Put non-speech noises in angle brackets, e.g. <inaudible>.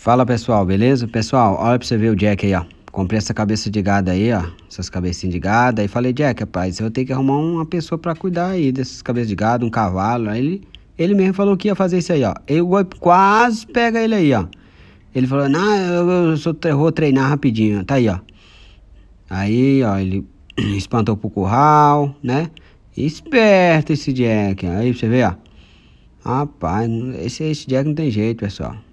Fala pessoal, beleza? Pessoal, olha pra você ver o Jack aí, ó. Comprei essa cabeça de gado aí, ó. Essas cabecinhas de gado. Aí falei, Jack, rapaz, eu tenho que arrumar uma pessoa pra cuidar aí dessas cabeças de gado, um cavalo. Aí ele, ele mesmo falou que ia fazer isso aí, ó. Eu quase pega ele aí, ó. Ele falou, não, eu, eu, sou, eu vou treinar rapidinho. Tá aí, ó. Aí, ó, ele <clears throat> espantou pro curral, né? Esperto esse Jack. Aí você vê, ó. Rapaz, esse, esse Jack não tem jeito, pessoal.